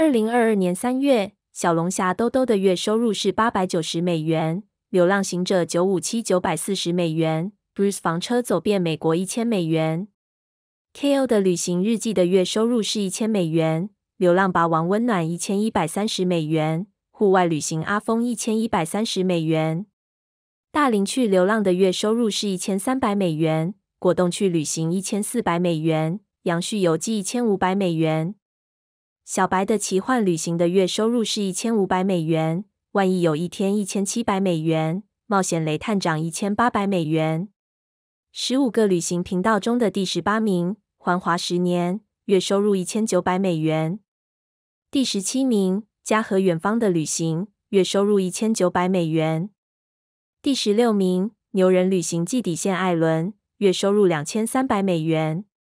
二零二二年三月，小龙虾兜兜的月收入是八百九十美元，流浪行者九五七九百四十美元，Bruce 房车走遍美国一千美元，Ko 的旅行日记的月收入是一千美元，流浪霸王温暖一千一百三十美元，户外旅行阿峰一千一百三十美元，大林去流浪的月收入是一千三百美元，果冻去旅行一千四百美元，杨旭游记一千五百美元。小白的奇幻旅行的月收入是一千五百美元。万一有一天一千七百美元。冒险雷探长一千八百美元。十五个旅行频道中的第十八名环华十年月收入一千九百美元。第十七名家和远方的旅行月收入一千九百美元。第十六名牛人旅行记底线艾伦月收入两千三百美元。